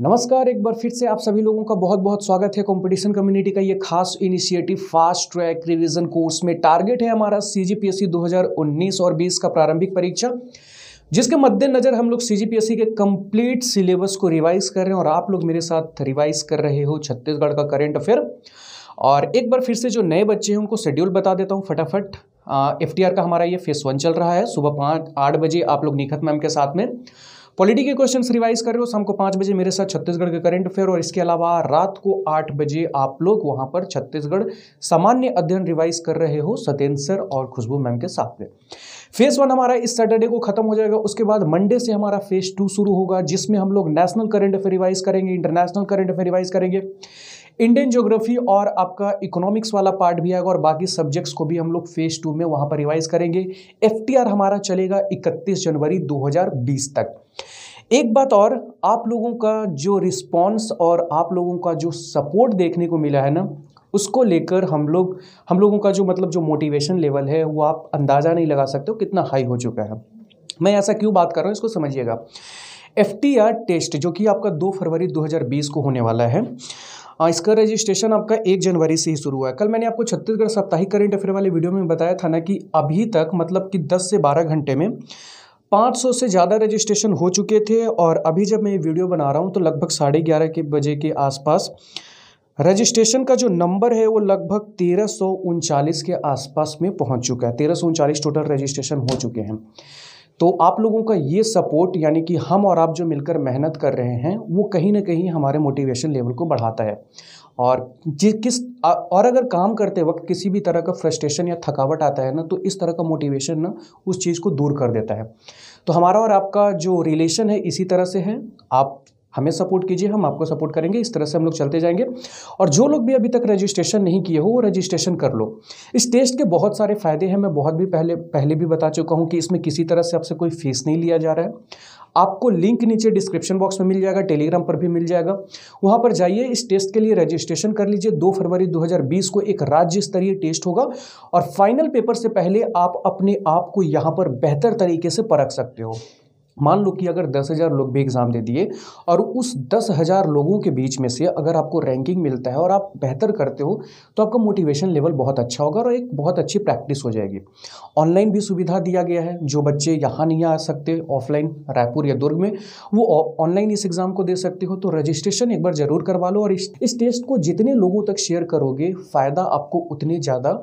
नमस्कार एक बार फिर से आप सभी लोगों का बहुत बहुत स्वागत है कंपटीशन कम्युनिटी का ये खास initiative fast track revision course में टारगेट है हमारा सीजीपीएससी 2019 और 20 का प्रारंभिक परीक्षा जिसके मद्देनज़र हम लोग सीजीपीएससी के कंप्लीट सिलेबस को रिवाइज कर रहे हैं और आप लोग मेरे साथ रिवाइज कर रहे हो छत्तीसगढ़ का करेंट अफेयर और एक बार फिर से जो नए बच्चे हैं उनको शेड्यूल बता देता हूँ फटाफट एफ का हमारा ये फेस वन चल रहा है सुबह पाँच आठ बजे आप लोग निखत मैम के साथ में पॉलिटी के क्वेश्चन रिवाइज कर रहे हो शाम को पाँच बजे मेरे साथ छत्तीसगढ़ के करंट अफेयर और इसके अलावा रात को आठ बजे आप लोग वहाँ पर छत्तीसगढ़ सामान्य अध्ययन रिवाइज कर रहे हो सत्येंद्र सर और खुशबू मैम के साथ में फेज वन हमारा इस सैटरडे को खत्म हो जाएगा उसके बाद मंडे से हमारा फेज टू शुरू होगा जिसमें हम लोग नेशनल करंट अफेयर रिवाइज करेंगे इंटरनेशनल करंट अफेयर रिवाइज करेंगे इंडियन ज्योग्राफी और आपका इकोनॉमिक्स वाला पार्ट भी आएगा और बाकी सब्जेक्ट्स को भी हम लोग फेज टू में वहाँ पर रिवाइज करेंगे एफ हमारा चलेगा इकतीस जनवरी 2020 तक एक बात और आप लोगों का जो रिस्पॉन्स और आप लोगों का जो सपोर्ट देखने को मिला है ना उसको लेकर हम लोग हम लोगों का जो मतलब जो मोटिवेशन लेवल है वो आप अंदाज़ा नहीं लगा सकते हो कितना हाई हो चुका है मैं ऐसा क्यों बात कर रहा हूँ इसको समझिएगा एफ टेस्ट जो कि आपका दो फरवरी 2020 को होने वाला है इसका रजिस्ट्रेशन आपका एक जनवरी से ही शुरू हुआ है कल मैंने आपको छत्तीसगढ़ साप्ताहिक करंट अफेयर वाले वीडियो में बताया था ना कि अभी तक मतलब कि 10 से 12 घंटे में 500 से ज़्यादा रजिस्ट्रेशन हो चुके थे और अभी जब मैं ये वीडियो बना रहा हूँ तो लगभग साढ़े ग्यारह के बजे के आसपास रजिस्ट्रेशन का जो नंबर है वो लगभग तेरह के आसपास में पहुँच चुका है तेरह टोटल रजिस्ट्रेशन हो चुके हैं तो आप लोगों का ये सपोर्ट यानी कि हम और आप जो मिलकर मेहनत कर रहे हैं वो कहीं ना कहीं हमारे मोटिवेशन लेवल को बढ़ाता है और जिस किस और अगर काम करते वक्त किसी भी तरह का फ्रस्ट्रेशन या थकावट आता है ना तो इस तरह का मोटिवेशन ना उस चीज़ को दूर कर देता है तो हमारा और आपका जो रिलेशन है इसी तरह से है आप हमें सपोर्ट कीजिए हम आपको सपोर्ट करेंगे इस तरह से हम लोग चलते जाएंगे और जो लोग भी अभी तक रजिस्ट्रेशन नहीं किए हो वो रजिस्ट्रेशन कर लो इस टेस्ट के बहुत सारे फ़ायदे हैं मैं बहुत भी पहले पहले भी बता चुका हूँ कि इसमें किसी तरह से आपसे कोई फीस नहीं लिया जा रहा है आपको लिंक नीचे डिस्क्रिप्शन बॉक्स में मिल जाएगा टेलीग्राम पर भी मिल जाएगा वहाँ पर जाइए इस टेस्ट के लिए रजिस्ट्रेशन कर लीजिए दो फरवरी 2020 को एक राज्य स्तरीय टेस्ट होगा और फाइनल पेपर से पहले आप अपने आप को यहाँ पर बेहतर तरीके से परख सकते हो मान लो कि अगर दस हज़ार लोग भी एग्ज़ाम दे दिए और उस दस हज़ार लोगों के बीच में से अगर आपको रैंकिंग मिलता है और आप बेहतर करते हो तो आपका मोटिवेशन लेवल बहुत अच्छा होगा और एक बहुत अच्छी प्रैक्टिस हो जाएगी ऑनलाइन भी सुविधा दिया गया है जो बच्चे यहाँ नहीं आ सकते ऑफलाइन रायपुर या दुर्ग में वो ऑनलाइन इस एग्ज़ाम को दे सकते हो तो रजिस्ट्रेशन एक बार ज़रूर करवा लो और इस, इस टेस्ट को जितने लोगों तक शेयर करोगे फ़ायदा आपको उतने ज़्यादा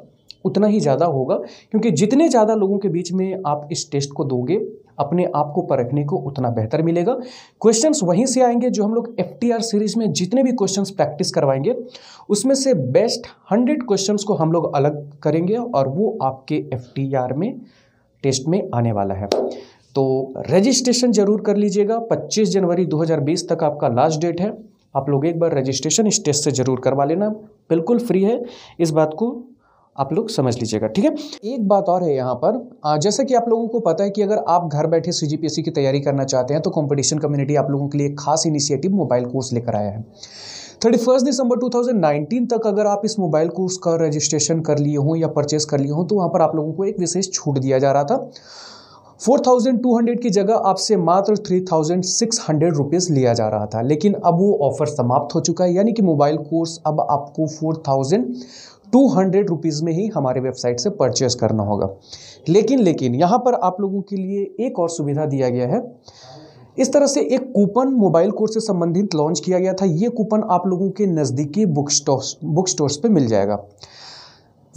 उतना ही ज़्यादा होगा क्योंकि जितने ज़्यादा लोगों के बीच में आप इस टेस्ट को दोगे अपने आप को परखने को उतना बेहतर मिलेगा क्वेश्चंस वहीं से आएंगे जो हम लोग एफ सीरीज में जितने भी क्वेश्चंस प्रैक्टिस करवाएंगे उसमें से बेस्ट हंड्रेड क्वेश्चंस को हम लोग अलग करेंगे और वो आपके एफ में टेस्ट में आने वाला है तो रजिस्ट्रेशन जरूर कर लीजिएगा 25 जनवरी 2020 तक आपका लास्ट डेट है आप लोग एक बार रजिस्ट्रेशन इस टेस्ट से ज़रूर करवा लेना बिल्कुल फ्री है इस बात को आप लोग समझ लीजिएगा ठीक है एक बात और है यहाँ पर जैसा कि आप लोगों को पता है कि अगर आप घर बैठे सी की तैयारी करना चाहते हैं तो कॉम्पिटिशन कम्युनिटी आप लोगों के लिए खास इनिशिएटिव मोबाइल कोर्स लेकर आया है थर्टी फर्स्ट दिसंबर 2019 तक अगर आप इस मोबाइल कोर्स का रजिस्ट्रेशन कर लिए हों या परचेस कर लिए हों तो वहाँ पर आप लोगों को एक विशेष छूट दिया जा रहा था 4,200 की जगह आपसे मात्र 3,600 रुपीस लिया जा रहा था लेकिन अब वो ऑफर समाप्त हो चुका है यानी कि मोबाइल कोर्स अब आपको टू हंड्रेड रुपीज़ में ही हमारे वेबसाइट से परचेस करना होगा लेकिन लेकिन यहाँ पर आप लोगों के लिए एक और सुविधा दिया गया है इस तरह से एक कूपन मोबाइल कोर्स से संबंधित लॉन्च किया गया था ये कूपन आप लोगों के नज़दीकी बुक स्टोर बुक स्टोर्स पर मिल जाएगा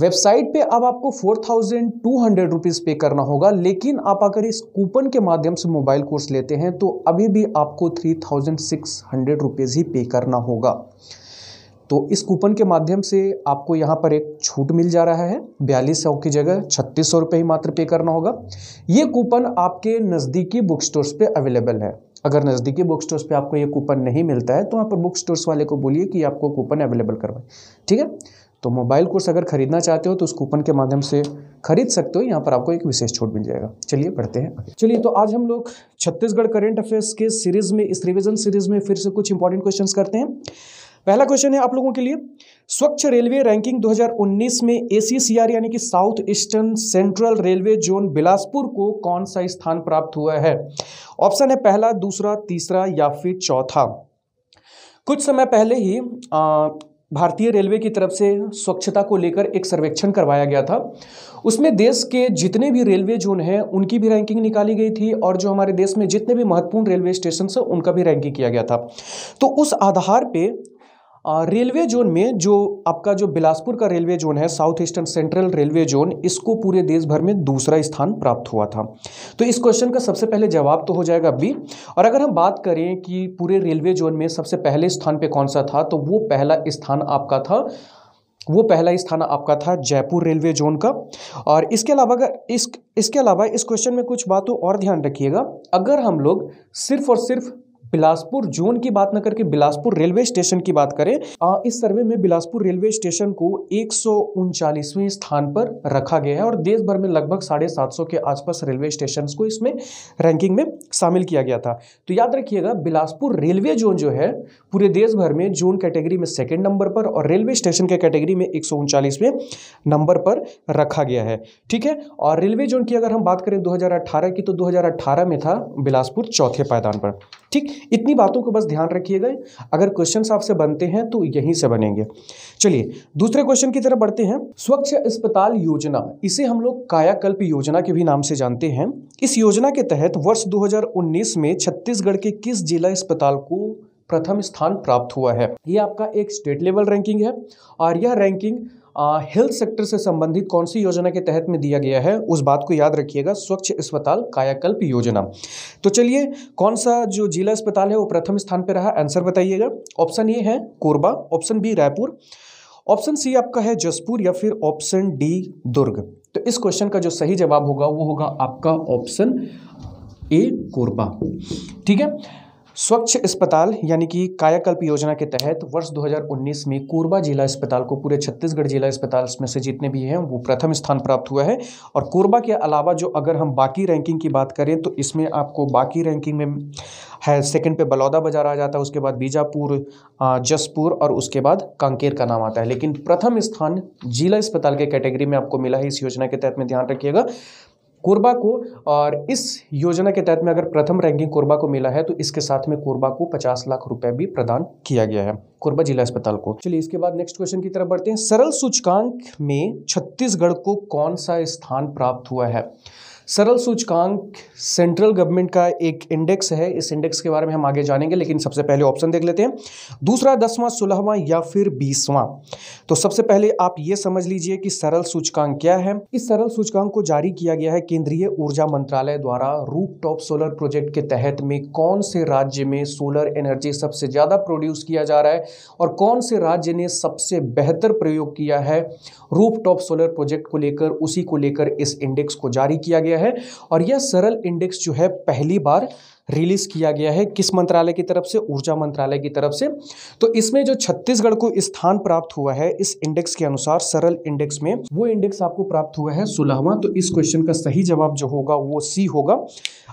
वेबसाइट पे अब आपको four thousand two hundred rupees pay करना होगा लेकिन आप अगर इस कूपन के माध्यम से मोबाइल कोर्स लेते हैं तो अभी भी आपको three thousand six hundred rupees ही पे करना होगा तो इस कूपन के माध्यम से आपको यहाँ पर एक छूट मिल जा रहा है बयालीस सौ की जगह छत्तीस सौ रुपये ही मात्र पे करना होगा ये कूपन आपके नज़दीकी बुक स्टोर्स पर अवेलेबल है अगर नज़दीकी बुक स्टोर्स पर आपको ये कूपन नहीं मिलता है तो वहाँ पर बुक स्टोर्स वाले को बोलिए कि आपको कूपन अवेलेबल करवाए ठीक है तो मोबाइल कोर्स अगर खरीदना चाहते हो तो उस कूपन के माध्यम से खरीद सकते हो यहाँ पर आपको एक विशेष छूट मिल जाएगा चलिए पढ़ते हैं चलिए तो आज हम लोग छत्तीसगढ़ करेंट अफेयर्स के सीरीज़ में इस रिविजन सीरीज़ में फिर से कुछ इंपॉर्टेंट क्वेश्चंस करते हैं पहला क्वेश्चन है आप लोगों के लिए स्वच्छ रेलवे रैंकिंग 2019 में एसीसीआर यानी कि south eastern central railway zone Bilaspur को कौन सा स्थान प्राप्त हुआ है ऑप्शन है पहला दूसरा तीसरा या फिर चौथा कुछ समय पहले ही आ, भारतीय रेलवे की तरफ से स्वच्छता को लेकर एक सर्वेक्षण करवाया गया था उसमें देश के जितने भी रेलवे जोन हैं उनकी भी रैंकिंग निकाली गई थी और जो हमारे देश में जितने भी महत्वपूर्ण रेलवे स्टेशन हैं उनका भी रैंकिंग किया गया था तो उस आधार पे रेलवे जोन में जो आपका जो बिलासपुर का रेलवे जोन है south eastern central railway zone इसको पूरे देश भर में दूसरा स्थान प्राप्त हुआ था तो इस क्वेश्चन का सबसे पहले जवाब तो हो जाएगा बी और अगर हम बात करें कि पूरे रेलवे जोन में सबसे पहले स्थान पे कौन सा था तो वो पहला स्थान आपका था वो पहला स्थान आपका था जयपुर रेलवे जोन का और इसके अलावा अगर इस इसके अलावा इस क्वेश्चन में कुछ बातों और ध्यान रखिएगा अगर हम लोग सिर्फ और सिर्फ बिलासपुर जोन की बात न करके बिलासपुर रेलवे स्टेशन की बात करें इस सर्वे में बिलासपुर रेलवे स्टेशन को एक स्थान पर रखा गया है और देश भर में लगभग साढ़े सात सौ के आसपास रेलवे स्टेशन को इसमें रैंकिंग में शामिल किया गया था तो याद रखिएगा बिलासपुर रेलवे जोन जो है पूरे देश भर में जोन कैटेगरी में सेकेंड नंबर पर और रेलवे स्टेशन के कैटेगरी में एक नंबर पर रखा गया है ठीक है और रेलवे जोन की अगर हम बात करें दो की तो दो में था बिलासपुर चौथे पायदान पर ठीक इतनी बातों को बस ध्यान रखिएगा अगर क्वेश्चन आपसे बनते हैं तो यहीं से बनेंगे चलिए दूसरे क्वेश्चन की तरफ बढ़ते हैं स्वच्छ अस्पताल योजना इसे हम लोग कायाकल्प योजना के भी नाम से जानते हैं इस योजना के तहत वर्ष 2019 में छत्तीसगढ़ के किस जिला अस्पताल को प्रथम स्थान प्राप्त हुआ है ये आपका एक स्टेट लेवल रैंकिंग है और यह रैंकिंग हेल्थ सेक्टर से संबंधित कौन सी योजना के तहत में दिया गया है उस बात को याद रखिएगा स्वच्छ अस्पताल कायाकल्प योजना तो चलिए कौन सा जो जिला अस्पताल है वो प्रथम स्थान पर रहा आंसर बताइएगा ऑप्शन ए है Korba option B Raipur option C आपका है जसपुर या फिर ऑप्शन डी दुर्ग तो इस क्वेश्चन का जो सही जवाब होगा वो होगा आपका ऑप्शन ए कोरबा ठीक है स्वच्छ अस्पताल यानी कि कायाकल्प योजना के तहत वर्ष 2019 में कोरबा जिला अस्पताल को पूरे छत्तीसगढ़ जिला अस्पताल में से जितने भी हैं वो प्रथम स्थान प्राप्त हुआ है और कोरबा के अलावा जो अगर हम बाकी रैंकिंग की बात करें तो इसमें आपको बाकी रैंकिंग में है सेकंड पे बलौदा बाजार आ जाता है उसके बाद बीजापुर जसपुर और उसके बाद कांकेर का नाम आता है लेकिन प्रथम स्थान जिला अस्पताल के कैटेगरी में आपको मिला है इस योजना के तहत में ध्यान रखिएगा कोरबा को और इस योजना के तहत में अगर प्रथम रैंकिंग कोरबा को मिला है तो इसके साथ में कोरबा को पचास लाख रुपए भी प्रदान किया गया है कोरबा जिला अस्पताल को चलिए इसके बाद नेक्स्ट क्वेश्चन की तरफ बढ़ते हैं सरल सूचकांक में छत्तीसगढ़ को कौन सा स्थान प्राप्त हुआ है सरल सूचकांक सेंट्रल गवर्नमेंट का एक इंडेक्स है इस इंडेक्स के बारे में हम आगे जानेंगे लेकिन सबसे पहले ऑप्शन देख लेते हैं दूसरा दसवां सोलहवां या फिर बीसवां तो सबसे पहले आप ये समझ लीजिए कि सरल सूचकांक क्या है इस सरल सूचकांक को जारी किया गया है केंद्रीय ऊर्जा मंत्रालय द्वारा रूप टॉप सोलर प्रोजेक्ट के तहत में कौन से राज्य में सोलर एनर्जी सबसे ज़्यादा प्रोड्यूस किया जा रहा है और कौन से राज्य ने सबसे बेहतर प्रयोग किया है रूपटॉप टॉप सोलर प्रोजेक्ट को लेकर उसी को लेकर इस इंडेक्स को जारी किया गया है और यह सरल इंडेक्स जो है पहली बार रिलीज़ किया गया है किस मंत्रालय की तरफ से ऊर्जा मंत्रालय की तरफ से तो इसमें जो छत्तीसगढ़ को स्थान प्राप्त हुआ है इस इंडेक्स के अनुसार सरल इंडेक्स में वो इंडेक्स आपको प्राप्त हुआ है सुलहवा तो इस क्वेश्चन का सही जवाब जो होगा वो सी होगा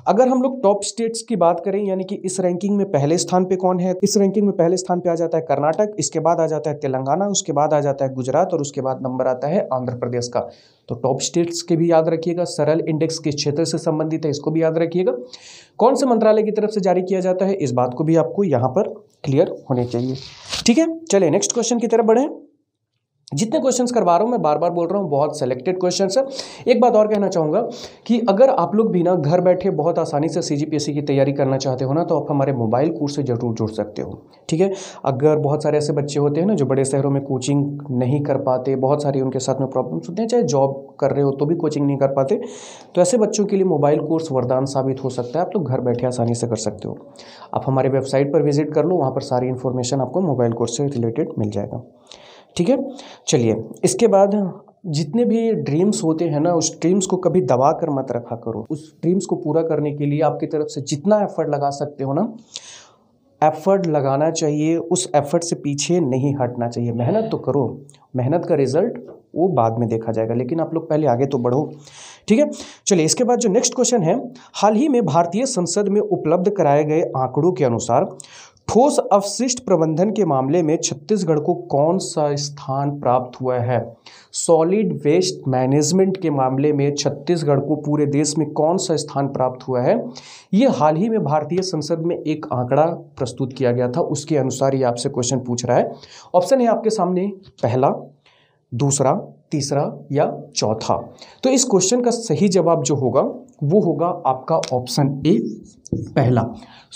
अगर हम लोग टॉप स्टेट्स की बात करें यानी कि इस रैंकिंग में पहले स्थान पे कौन है इस रैंकिंग में पहले स्थान पे आ जाता है कर्नाटक इसके बाद आ जाता है तेलंगाना उसके बाद आ जाता है गुजरात और उसके बाद नंबर आता है आंध्र प्रदेश का तो टॉप स्टेट्स के भी याद रखिएगा सरल इंडेक्स किस क्षेत्र से संबंधित है इसको भी याद रखिएगा कौन से मंत्रालय की तरफ से जारी किया जाता है इस बात को भी आपको यहाँ पर क्लियर होने चाहिए ठीक है चलिए नेक्स्ट क्वेश्चन की तरफ बढ़ें जितने क्वेश्चंस करवा रहा हूँ मैं बार बार बोल रहा हूँ बहुत सेलेक्टेड क्वेश्चंस है एक बात और कहना चाहूँगा कि अगर आप लोग भी ना घर बैठे बहुत आसानी से सी e की तैयारी करना चाहते हो ना तो आप हमारे मोबाइल कोर्स से ज़रूर जुड़ सकते हो ठीक है अगर बहुत सारे ऐसे बच्चे होते हैं ना जो बड़े शहरों में कोचिंग नहीं कर पाते बहुत सारी उनके साथ में प्रॉब्लम्स होती हैं चाहे जॉब कर रहे हो तो भी कोचिंग नहीं कर पाते तो ऐसे बच्चों के लिए मोबाइल कोर्स वरदान साबित हो सकता है आप लोग घर बैठे आसानी से कर सकते हो आप हमारे वेबसाइट पर विजिट कर लो वहाँ पर सारी इन्फॉर्मेशन आपको मोबाइल कोर्स से रिलेटेड मिल जाएगा ठीक है चलिए इसके बाद जितने भी ड्रीम्स होते हैं ना उस ड्रीम्स को कभी दबा कर मत रखा करो उस ड्रीम्स को पूरा करने के लिए आपकी तरफ से जितना एफर्ट लगा सकते हो ना एफर्ट लगाना चाहिए उस एफर्ट से पीछे नहीं हटना चाहिए मेहनत तो करो मेहनत का रिजल्ट वो बाद में देखा जाएगा लेकिन आप लोग पहले आगे तो बढ़ो ठीक है चलिए इसके बाद जो नेक्स्ट क्वेश्चन है हाल ही में भारतीय संसद में उपलब्ध कराए गए आंकड़ों के अनुसार ठोस अवशिष्ट प्रबंधन के मामले में छत्तीसगढ़ को कौन सा स्थान प्राप्त हुआ है सॉलिड वेस्ट मैनेजमेंट के मामले में छत्तीसगढ़ को पूरे देश में कौन सा स्थान प्राप्त हुआ है ये हाल ही में भारतीय संसद में एक आंकड़ा प्रस्तुत किया गया था उसके अनुसार ये आपसे क्वेश्चन पूछ रहा है ऑप्शन है आपके सामने पहला दूसरा तीसरा या चौथा तो इस क्वेश्चन का सही जवाब जो होगा वो होगा आपका ऑप्शन ए पहला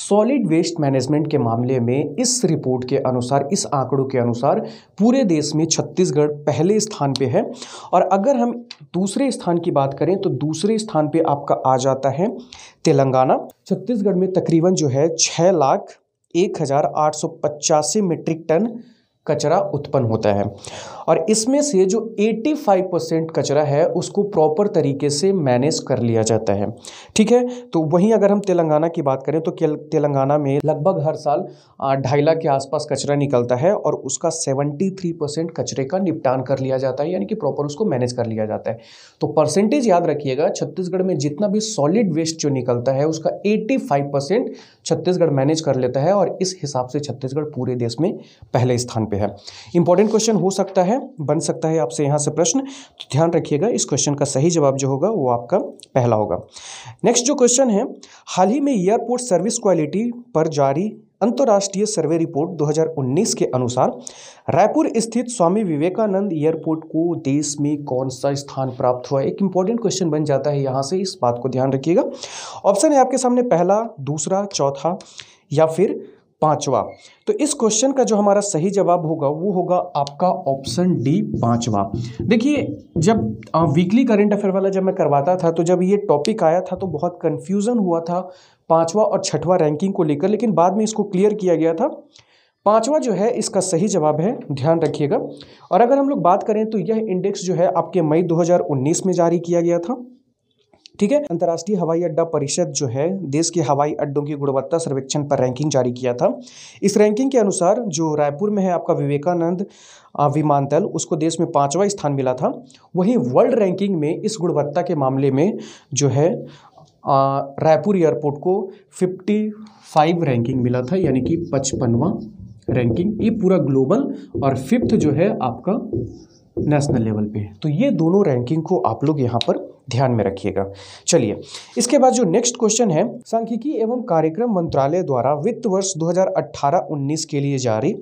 सॉलिड वेस्ट मैनेजमेंट के मामले में इस रिपोर्ट के अनुसार इस आंकड़ों के अनुसार पूरे देश में छत्तीसगढ़ पहले स्थान पे है और अगर हम दूसरे स्थान की बात करें तो दूसरे स्थान पे आपका आ जाता है तेलंगाना छत्तीसगढ़ में तकरीबन जो है छः लाख एक हज़ार आठ सौ पचासी मीट्रिक टन कचरा उत्पन्न होता है और इसमें से जो 85 परसेंट कचरा है उसको प्रॉपर तरीके से मैनेज कर लिया जाता है ठीक है तो वहीं अगर हम तेलंगाना की बात करें तो तेलंगाना में लगभग हर साल ढाई लाख के आसपास कचरा निकलता है और उसका 73 परसेंट कचरे का निपटान कर लिया जाता है यानी कि प्रॉपर उसको मैनेज कर लिया जाता है तो परसेंटेज याद रखिएगा छत्तीसगढ़ में जितना भी सॉलिड वेस्ट जो निकलता है उसका एट्टी परसेंट छत्तीसगढ़ मैनेज कर लेता है और इस हिसाब से छत्तीसगढ़ पूरे देश में पहले स्थान पर है इंपॉर्टेंट क्वेश्चन हो सकता है है बन सकता है आपसे यहाँ से प्रश्न तो ध्यान रखिएगा इस क्वेश्चन का सही जवाब जो होगा वो आपका पहला होगा नेक्स्ट जो क्वेश्चन है हाल ही में एयरपोर्ट सर्विस क्वालिटी पर जारी अंतर्राष्ट्रीय सर्वे रिपोर्ट 2019 के अनुसार रायपुर स्थित स्वामी विवेकानंद एयरपोर्ट को देश में कौन सा स्थान प्राप्त हुआ एक इंपॉर्टेंट क्वेश्चन बन जाता है यहाँ से इस बात को ध्यान रखिएगा ऑप्शन है आपके सामने पहला दूसरा चौथा या फिर पांचवा तो इस क्वेश्चन का जो हमारा सही जवाब होगा वो होगा आपका ऑप्शन डी पांचवा देखिए जब आ, वीकली करंट अफेयर वाला जब मैं करवाता था तो जब ये टॉपिक आया था तो बहुत कन्फ्यूज़न हुआ था पाँचवा और छठवा रैंकिंग को लेकर लेकिन बाद में इसको क्लियर किया गया था पांचवा जो है इसका सही जवाब है ध्यान रखिएगा और अगर हम लोग बात करें तो यह इंडेक्स जो है आपके मई दो में जारी किया गया था ठीक है अंतर्राष्ट्रीय हवाई अड्डा परिषद जो है देश के हवाई अड्डों की गुणवत्ता सर्वेक्षण पर रैंकिंग जारी किया था इस रैंकिंग के अनुसार जो रायपुर में है आपका विवेकानंद विमानतल उसको देश में पांचवा स्थान मिला था वहीं वर्ल्ड रैंकिंग में इस गुणवत्ता के मामले में जो है रायपुर एयरपोर्ट को फिफ्टी रैंकिंग मिला था यानी कि पचपनवा रैंकिंग ये पूरा ग्लोबल और फिफ्थ जो है आपका नेशनल लेवल पे है तो ये दोनों रैंकिंग को आप लोग यहाँ पर ध्यान में रखिएगा चलिए इसके बाद जो नेक्स्ट क्वेश्चन है सांख्यिकी एवं कार्यक्रम मंत्रालय द्वारा वित्त वर्ष 2018-19 के लिए जारी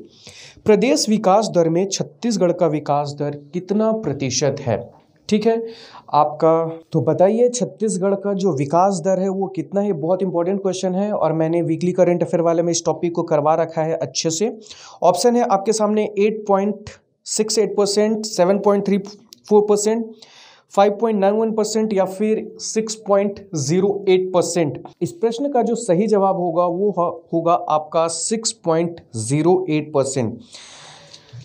प्रदेश विकास दर में छत्तीसगढ़ का विकास दर कितना प्रतिशत है ठीक है आपका तो बताइए छत्तीसगढ़ का जो विकास दर है वो कितना है बहुत इंपॉर्टेंट क्वेश्चन है और मैंने वीकली करंट अफेयर वाले में इस टॉपिक को करवा रखा है अच्छे से ऑप्शन है आपके सामने eight point six eight percent seven point three four percent 5.91 percent या फिर 6.08 परसेंट इस प्रश्न का जो सही जवाब होगा वो होगा आपका 6.08 परसेंट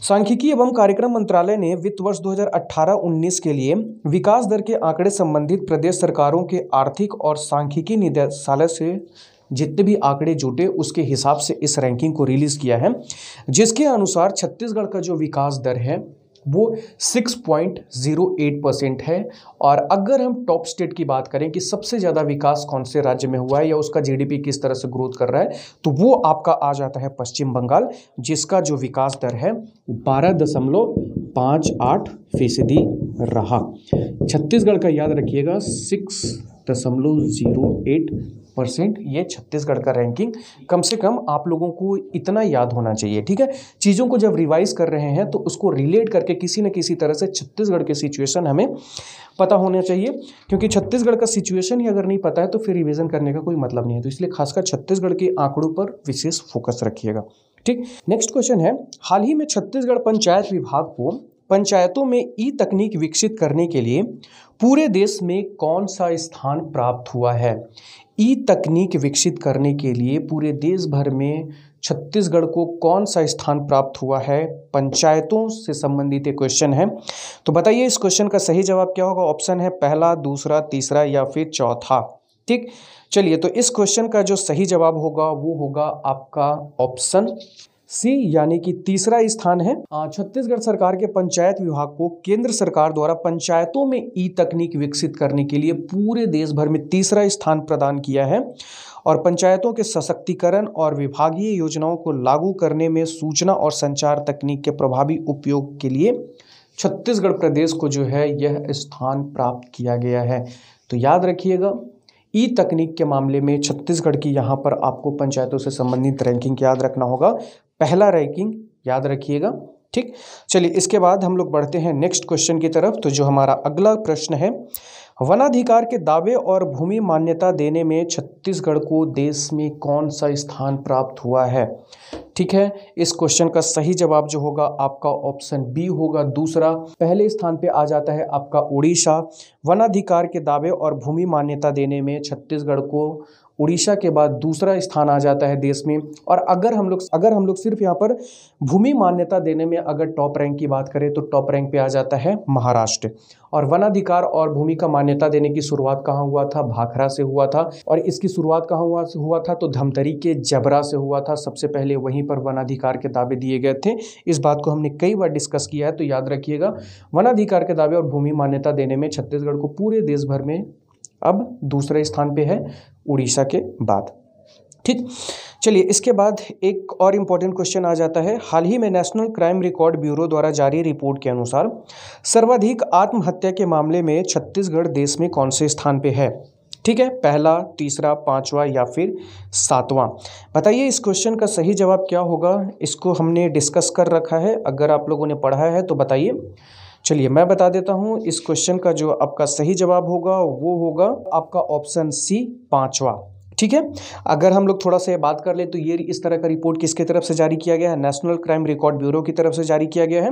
सांख्यिकी एवं कार्यक्रम मंत्रालय ने वित्त वर्ष 2018-19 के लिए विकास दर के आंकड़े संबंधित प्रदेश सरकारों के आर्थिक और सांख्यिकी निदेशालय से जितने भी आंकड़े जुटे उसके हिसाब से इस रैंकिंग को रिलीज़ किया है जिसके अनुसार छत्तीसगढ़ का जो विकास दर है वो 6.08 परसेंट है और अगर हम टॉप स्टेट की बात करें कि सबसे ज़्यादा विकास कौन से राज्य में हुआ है या उसका जीडीपी किस तरह से ग्रोथ कर रहा है तो वो आपका आ जाता है पश्चिम बंगाल जिसका जो विकास दर है बारह दशमलव पाँच आठ फीसदी रहा छत्तीसगढ़ का याद रखिएगा सिक्स दशमलव ज़ीरो एट परसेंट ये छत्तीसगढ़ का रैंकिंग कम से कम आप लोगों को इतना याद होना चाहिए ठीक है चीज़ों को जब रिवाइज कर रहे हैं तो उसको रिलेट करके किसी न किसी तरह से छत्तीसगढ़ के सिचुएशन हमें पता होना चाहिए क्योंकि छत्तीसगढ़ का सिचुएशन ही अगर नहीं पता है तो फिर रिविज़न करने का कोई मतलब नहीं है तो इसलिए खासकर छत्तीसगढ़ के आंकड़ों पर विशेष फोकस रखिएगा ठीक नेक्स्ट क्वेश्चन है हाल ही में छत्तीसगढ़ पंचायत विभाग को पंचायतों में ई तकनीक विकसित करने के लिए पूरे देश में कौन सा स्थान प्राप्त हुआ है ई तकनीक विकसित करने के लिए पूरे देश भर में छत्तीसगढ़ को कौन सा स्थान प्राप्त हुआ है पंचायतों से संबंधित एक क्वेश्चन है तो बताइए इस क्वेश्चन का सही जवाब क्या होगा ऑप्शन है पहला दूसरा तीसरा या फिर चौथा ठीक चलिए तो इस क्वेश्चन का जो सही जवाब होगा वो होगा आपका ऑप्शन सी यानी कि तीसरा स्थान है छत्तीसगढ़ सरकार के पंचायत विभाग को केंद्र सरकार द्वारा पंचायतों में ई तकनीक विकसित करने के लिए पूरे देश भर में तीसरा स्थान प्रदान किया है और पंचायतों के सशक्तिकरण और विभागीय योजनाओं को लागू करने में सूचना और संचार तकनीक के प्रभावी उपयोग के लिए छत्तीसगढ़ प्रदेश को जो है यह स्थान प्राप्त किया गया है तो याद रखिएगा ई तकनीक के मामले में छत्तीसगढ़ की यहाँ पर आपको पंचायतों से संबंधित रैंकिंग याद रखना होगा पहला रैंकिंग याद रखिएगा ठीक चलिए इसके बाद हम लोग बढ़ते हैं नेक्स्ट क्वेश्चन की तरफ तो जो हमारा अगला प्रश्न है वनाधिकार के दावे और भूमि मान्यता देने में छत्तीसगढ़ को देश में कौन सा स्थान प्राप्त हुआ है ठीक है इस क्वेश्चन का सही जवाब जो होगा आपका ऑप्शन बी होगा दूसरा पहले स्थान पे आ जाता है आपका उड़ीसा वनाधिकार के दावे और भूमि मान्यता देने में छत्तीसगढ़ को उड़ीसा के बाद दूसरा स्थान आ जाता है देश में और अगर हम लोग अगर हम लोग सिर्फ यहाँ पर भूमि मान्यता देने में अगर टॉप रैंक की बात करें तो टॉप रैंक पे आ जाता है महाराष्ट्र और वनाधिकार और भूमि का मान्यता देने की शुरुआत कहाँ हुआ था भाखरा से हुआ था और इसकी शुरुआत कहाँ हुआ हुआ था तो धमतरी के जबरा से हुआ था सबसे पहले वहीं पर वनाधिकार के दावे दिए गए थे इस बात को हमने कई बार डिस्कस किया है तो याद रखिएगा वनाधिकार के दावे और भूमि मान्यता देने में छत्तीसगढ़ को पूरे देश भर में अब दूसरे स्थान पे है उड़ीसा के बाद ठीक चलिए इसके बाद एक और इम्पॉर्टेंट क्वेश्चन आ जाता है हाल ही में नेशनल क्राइम रिकॉर्ड ब्यूरो द्वारा जारी रिपोर्ट के अनुसार सर्वाधिक आत्महत्या के मामले में छत्तीसगढ़ देश में कौन से स्थान पे है ठीक है पहला तीसरा पांचवा या फिर सातवां बताइए इस क्वेश्चन का सही जवाब क्या होगा इसको हमने डिस्कस कर रखा है अगर आप लोगों ने पढ़ा है तो बताइए चलिए मैं बता देता हूँ इस क्वेश्चन का जो आपका सही जवाब होगा वो होगा आपका ऑप्शन सी पांचवा ठीक है अगर हम लोग थोड़ा सा बात कर ले तो ये इस तरह का रिपोर्ट किसके तरफ से जारी किया गया है नेशनल क्राइम रिकॉर्ड ब्यूरो की तरफ से जारी किया गया है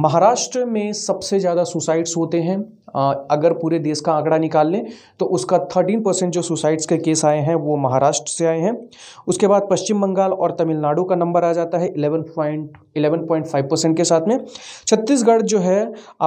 महाराष्ट्र में सबसे ज़्यादा सुसाइड्स होते हैं अगर पूरे देश का आंकड़ा निकाल लें तो उसका थर्टीन परसेंट जो सुसाइड्स के केस आए हैं वो महाराष्ट्र से आए हैं उसके बाद पश्चिम बंगाल और तमिलनाडु का नंबर आ जाता है eleven point eleven point five percent के साथ में छत्तीसगढ़ जो है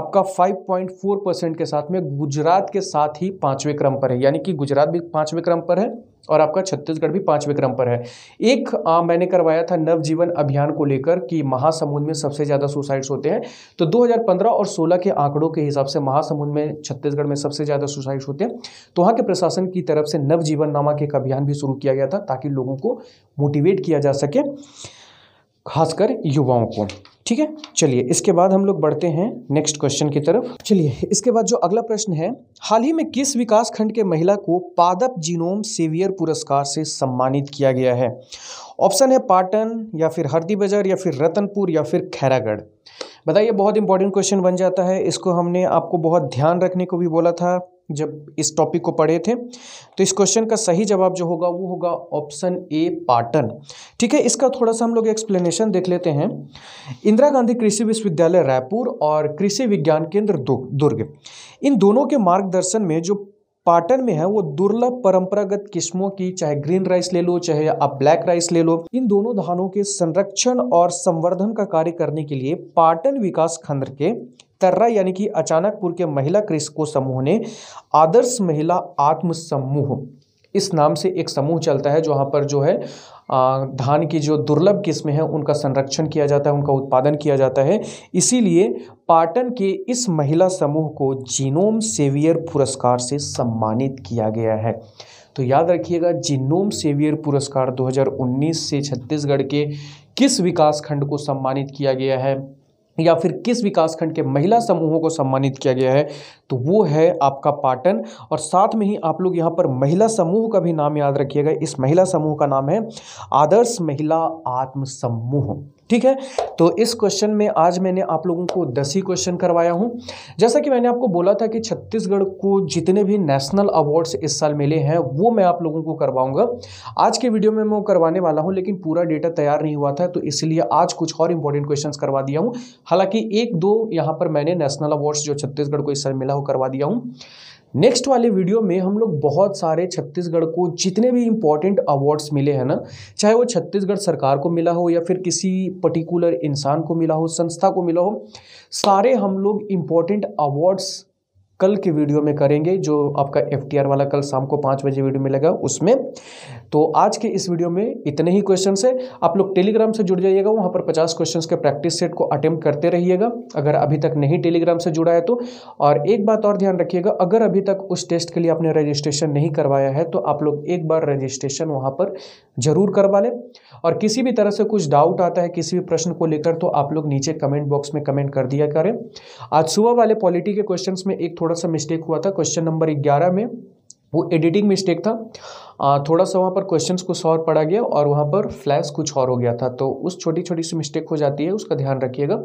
आपका फाइव पॉइंट फोर परसेंट के साथ में गुजरात के साथ ही पाँचवें क्रम पर है यानी कि गुजरात भी पाँचवें क्रम पर है और आपका छत्तीसगढ़ भी पाँचवें क्रम पर है एक आ, मैंने करवाया था नवजीवन अभियान को लेकर कि महासमुंद में सबसे ज़्यादा सुसाइड्स होते हैं तो 2015 और 16 के आंकड़ों के हिसाब से महासमुंद में छत्तीसगढ़ में सबसे ज़्यादा सुसाइड्स होते हैं तो वहाँ के प्रशासन की तरफ से नवजीवन नामक एक अभियान भी शुरू किया गया था ताकि लोगों को मोटिवेट किया जा सके खासकर युवाओं को ठीक है चलिए इसके बाद हम लोग बढ़ते हैं नेक्स्ट क्वेश्चन की तरफ चलिए इसके बाद जो अगला प्रश्न है हाल ही में किस विकास खंड के महिला को पादप जीनोम सेवियर पुरस्कार से सम्मानित किया गया है ऑप्शन है पाटन या फिर हरदी बाजार या फिर रतनपुर या फिर खैरागढ़ बताइए बहुत इंपॉर्टेंट क्वेश्चन बन जाता है इसको हमने आपको बहुत ध्यान रखने को भी बोला था जब इस टॉपिक को पढ़े थे तो इस क्वेश्चन का सही जवाब जो होगा वो होगा ऑप्शन ए पाटन ठीक है इसका थोड़ा सा हम लोग एक्सप्लेनेशन देख लेते हैं इंदिरा गांधी कृषि विश्वविद्यालय रायपुर और कृषि विज्ञान केंद्र दुर्ग इन दोनों के मार्गदर्शन में जो पाटन में है वो दुर्लभ परंपरागत किस्मों की चाहे ग्रीन राइस ले लो चाहे आप ब्लैक राइस ले लो इन दोनों धानों के संरक्षण और संवर्धन का कार्य करने के लिए पाटन विकास खंड के तर्रा यानी कि अचानकपुर के महिला कृषकों समूह ने आदर्श महिला आत्म समूह इस नाम से एक समूह चलता है जहाँ पर जो है धान की जो दुर्लभ किस्में हैं उनका संरक्षण किया जाता है उनका उत्पादन किया जाता है इसीलिए पाटन के इस महिला समूह को जीनोम सेवियर पुरस्कार से सम्मानित किया गया है तो याद रखिएगा जीनोम सेवियर पुरस्कार 2019 से छत्तीसगढ़ के किस विकास खंड को सम्मानित किया गया है या फिर किस विकासखंड के महिला समूहों को सम्मानित किया गया है तो वो है आपका पाटन और साथ में ही आप लोग यहाँ पर महिला समूह का भी नाम याद रखिएगा इस महिला समूह का नाम है आदर्श महिला आत्म समूह ठीक है तो इस क्वेश्चन में आज मैंने आप लोगों को दस ही क्वेश्चन करवाया हूँ जैसा कि मैंने आपको बोला था कि छत्तीसगढ़ को जितने भी नेशनल अवार्ड्स इस साल मिले हैं वो मैं आप लोगों को करवाऊंगा आज के वीडियो में मैं वो करवाने वाला हूँ लेकिन पूरा डेटा तैयार नहीं हुआ था तो इसलिए आज कुछ और इंपॉर्टेंट क्वेश्चन करवा दिया हूँ हालांकि एक दो यहाँ पर मैंने नेशनल अवार्ड्स जो छत्तीसगढ़ को इस साल मिला वो करवा दिया हूँ नेक्स्ट वाले वीडियो में हम लोग बहुत सारे छत्तीसगढ़ को जितने भी इम्पोर्टेंट अवार्ड्स मिले हैं ना चाहे वो छत्तीसगढ़ सरकार को मिला हो या फिर किसी पर्टिकुलर इंसान को मिला हो संस्था को मिला हो सारे हम लोग इम्पोर्टेंट अवार्ड्स कल के वीडियो में करेंगे जो आपका एफ वाला कल शाम को पाँच बजे वीडियो मिलेगा उसमें तो आज के इस वीडियो में इतने ही क्वेश्चन है आप लोग टेलीग्राम से जुड़ जाइएगा वहाँ पर पचास क्वेश्चन के प्रैक्टिस सेट को अटेम्प्ट करते रहिएगा अगर अभी तक नहीं टेलीग्राम से जुड़ा है तो और एक बात और ध्यान रखिएगा अगर अभी तक उस टेस्ट के लिए आपने रजिस्ट्रेशन नहीं करवाया है तो आप लोग एक बार रजिस्ट्रेशन वहाँ पर जरूर करवा लें और किसी भी तरह से कुछ डाउट आता है किसी भी प्रश्न को लेकर तो आप लोग नीचे कमेंट बॉक्स में कमेंट कर दिया करें आज सुबह वाले पॉलिटी के क्वेश्चन में एक थोड़ा सा मिस्टेक हुआ था क्वेश्चन नंबर ग्यारह में वो एडिटिंग मिस्टेक था थोड़ा सा वहाँ पर क्वेश्चंस कुछ और पड़ा गया और वहाँ पर फ्लैश कुछ और हो गया था तो उस छोटी छोटी सी मिस्टेक हो जाती है उसका ध्यान रखिएगा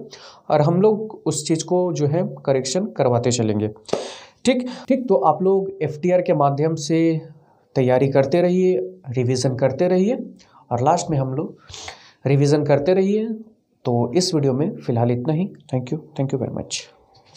और हम लोग उस चीज़ को जो है करेक्शन करवाते चलेंगे ठीक ठीक तो आप लोग एफ के माध्यम से तैयारी करते रहिए रिविज़न करते रहिए और लास्ट में हम लोग रिविज़न करते रहिए तो इस वीडियो में फ़िलहाल इतना ही thank you thank you very much